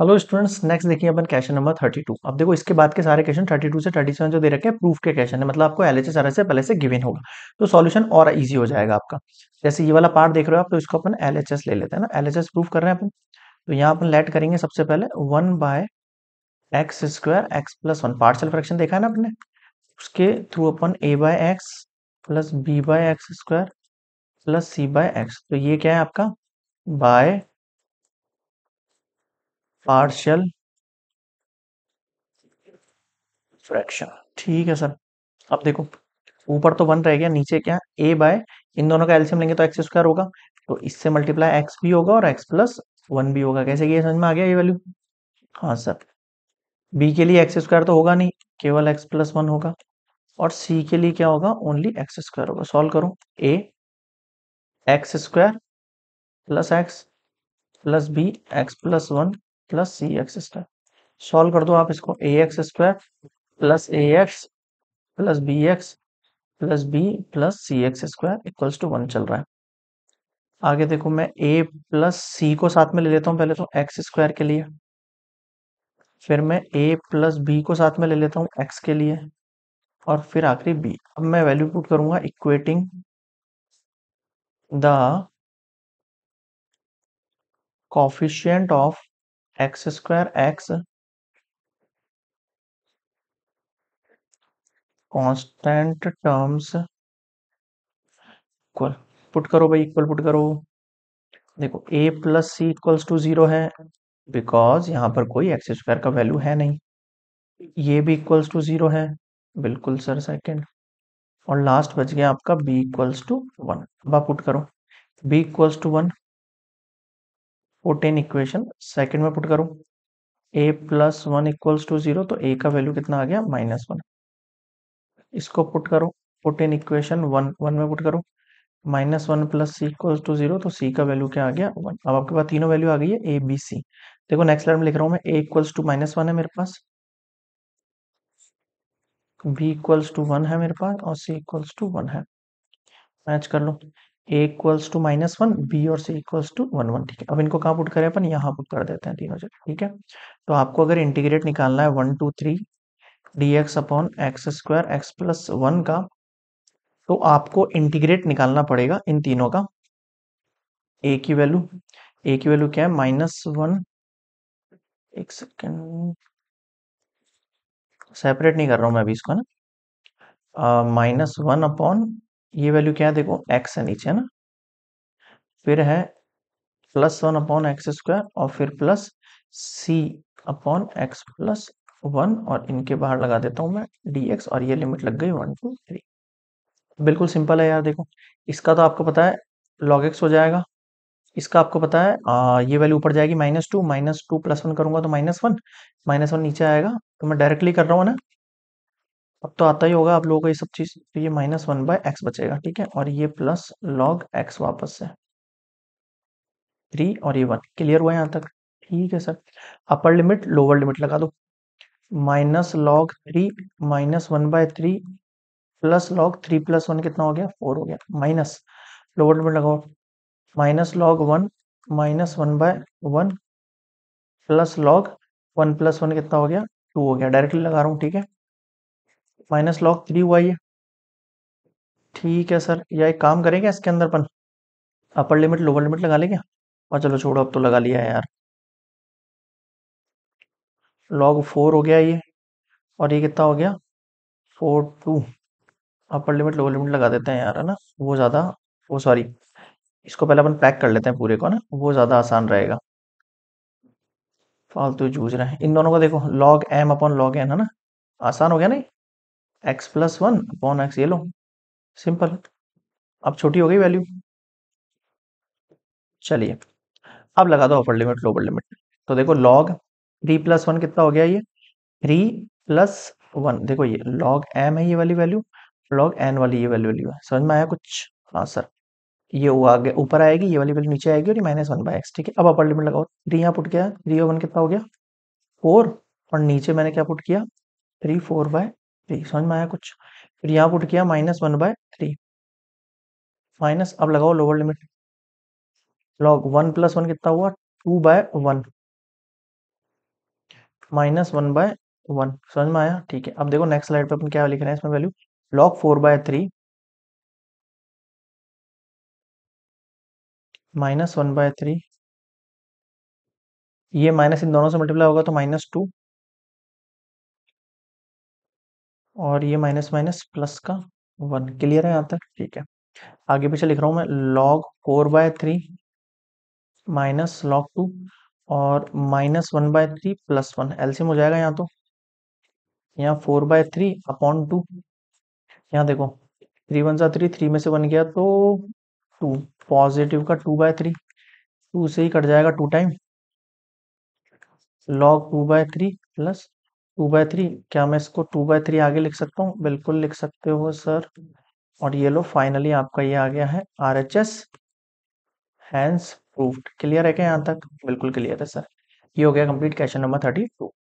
hello students next देखिए अपन question number thirty two अब देखो इसके बाद के सारे क्वेश्चन थर्टी टू से थर्टी सेवन जो दे रखे हैं प्रूफ के क्वेश्चन है मतलब आपको एल एच से पहले से गिवन होगा तो सॉल्यूशन और इजी हो जाएगा आपका जैसे ये वाला पार्ट देख रहे हो आप तो इसको अपन एल ले लेते हैं ना एल प्रूफ कर रहे हैं अपन तो यहाँ अपन लेट करेंगे सबसे पहले one by x square x plus one partial fraction देखा है ना अपने उसके थ्रू अपन A by x plus B by x square plus C by x तो ये क्या है आपका बाय पार्शियल फ्रैक्शन ठीक है सर अब देखो ऊपर तो वन रह गया नीचे क्या ए बाय इन दोनों का एल्सियम लेंगे तो एक्स स्क्वायर होगा तो इससे मल्टीप्लाई एक्स भी होगा और एक्स प्लस वन भी होगा कैसे किया समझ में आ गया ये वैल्यू हाँ सर बी के लिए एक्स स्क्वायर तो होगा नहीं केवल एक्स प्लस वन होगा और सी के लिए क्या होगा ओनली एक्स स्क्वायर होगा सॉल्व करो A x square plus x plus B x plus one plus C x square solve कर दो आप इसको A x square plus A x plus B x plus B plus C x square equals to one चल रहा है आगे देखो मैं ए प्लस सी को साथ में ले लेता हूँ पहले तो एक्स स्क्वायर के लिए फिर मैं ए प्लस बी को साथ में ले लेता हूँ एक्स के लिए और फिर आखिरी बी अब मैं वैल्यू पुट करूंगा equating the coefficient of x square x constant terms equal put करो भाई इक्वल पुट करो देखो A plus C equals to zero है बिकॉज यहाँ पर कोई एक्स स्क्वायर का वैल्यू है नहीं ये भी इक्वल्स टू जीरो है बिल्कुल सर सेकंड और लास्ट बच गया आपका बी इक्वल्स टू वन अब आप पुट करो B equals to one put in equation second में पुट करूं A plus one equals to zero तो ए का वैल्यू कितना आ गया माइनस वन इसको पुट करो put in equation one one में पुट करो minus one plus C equals to zero तो सी का वैल्यू क्या आ गया वन अब आपके पास तीनों वैल्यू आ गई है ए बी सी देखो नेक्स्ट लाइन में लिख रहा हूं मैं A equals to minus one है मेरे पास बी इक्वल्स टू वन है मेरे पास और सी इक्वल्स टू वन है मैच कर लो A equals to minus one B और C equals to one one ठीक है अब इनको कहाँ पुट करें अपन यहाँ पुट कर देते हैं तीनों जगह ठीक है तो आपको अगर इंटीग्रेट निकालना है one two three D x upon x square x plus one का तो आपको इंटीग्रेट निकालना पड़ेगा इन तीनों का ए की वैल्यू ए की वैल्यू क्या है माइनस वन एक सेकेंड सेपरेट नहीं कर रहा हूँ मैं अभी इसको ना माइनस वन अपॉन ये वैल्यू क्या है देखो एक्स है नीचे ना फिर है plus one upon x square और फिर plus C upon x plus one और इनके बाहर लगा देता हूँ मैं डी एक्स और ये लिमिट लग गई वन टू थ्री बिल्कुल सिंपल है यार देखो इसका तो आपको पता है लॉग एक्स हो जाएगा इसका आपको पता है आ, ये वैल्यू ऊपर जाएगी minus two minus two plus one करूंगा तो माइनस वन माइनस वन नीचे आएगा तो मैं डायरेक्टली कर रहा हूँ ना अब तो आता ही होगा आप लोगों को ये सब चीज़ तो ये माइनस वन बाय एक्स बचेगा ठीक है और ये प्लस लॉग एक्स वापस से थ्री और ये वन क्लियर हुआ यहाँ तक ठीक है sir upper limit lower limit लगा दो minus log three minus one by three plus log three plus one कितना हो गया फोर हो गया माइनस लोअर लिमिट लगाओ minus log one minus one by one plus log one plus one कितना हो गया टू हो गया डायरेक्टली लगा रहा हूँ ठीक है माइनस लॉग थ्री हुआ ये ठीक है सर या एक काम करेंगे इसके अंदर अपन अपर लिमिट लोअर लिमिट लगा लेंगे और चलो छोड़ो अब तो लगा लिया है यार लॉग फोर हो गया ये और ये कितना हो गया four two upper limit lower limit लगा देते हैं यार है ना वो ज़्यादा वो सॉरी इसको पहले अपन पैक कर लेते हैं पूरे को ना वो ज़्यादा आसान रहेगा फालतू जूझ रहे हैं इन दोनों को देखो लॉग एम अपन लॉग एन है ना आसान हो गया नहीं x plus one upon x ये लो सिंपल अब छोटी हो गई वैल्यू चलिए अब लगा दो अपर लिमिट लोअर लिमिट तो देखो लॉग थ्री प्लस वन कितना हो गया ये थ्री प्लस वन देखो ये लॉग एम है ये वाली वैल्यू लॉग एन वाली ये वाली वैल्यू है समझ में आया कुछ हाँ सर ये आगे ऊपर आएगी ये वाली वैल्यू नीचे आएगी और माइनस वन बाय एक्स ठीक है अब अपर लिमिट लगाओ थ्री यहाँ पुट किया थ्री और वन कितना हो गया फोर और नीचे मैंने क्या पुट किया थ्री फोर बाय थ्री समझ में आया कुछ फिर यहाँ पुट किया minus one by three minus अब लगाओ lower limit log one plus one कितना हुआ two by one minus one by one समझ में आया ठीक है अब देखो नेक्स्ट स्लाइड पे अपन क्या लिख रहे हैं इसमें value log four by three minus one by three ये माइनस इन दोनों से मल्टीप्लाई होगा तो माइनस टू और ये माइनस माइनस प्लस का वन क्लियर है यहाँ तक ठीक है आगे पीछे लिख रहा हूँ मैं log four by three minus log two और minus one by three plus one LCM हो जाएगा यहाँ तो यहाँ four by three upon two यहाँ देखो थ्री वन सा थ्री थ्री में से वन गया तो टू पॉजिटिव का टू बाय थ्री टू से ही कट जाएगा two time log two by three plus two by three क्या मैं इसको टू बाय थ्री आगे लिख सकता हूँ बिल्कुल लिख सकते हो सर और ये लो फाइनली आपका ये आ गया है R H S hands proof clear है क्या यहाँ तक बिल्कुल क्लियर है सर ये हो गया complete question number thirty to